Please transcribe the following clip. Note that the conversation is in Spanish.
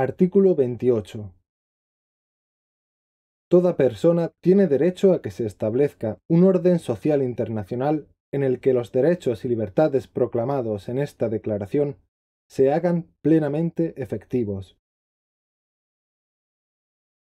Artículo 28. Toda persona tiene derecho a que se establezca un orden social internacional en el que los derechos y libertades proclamados en esta declaración se hagan plenamente efectivos,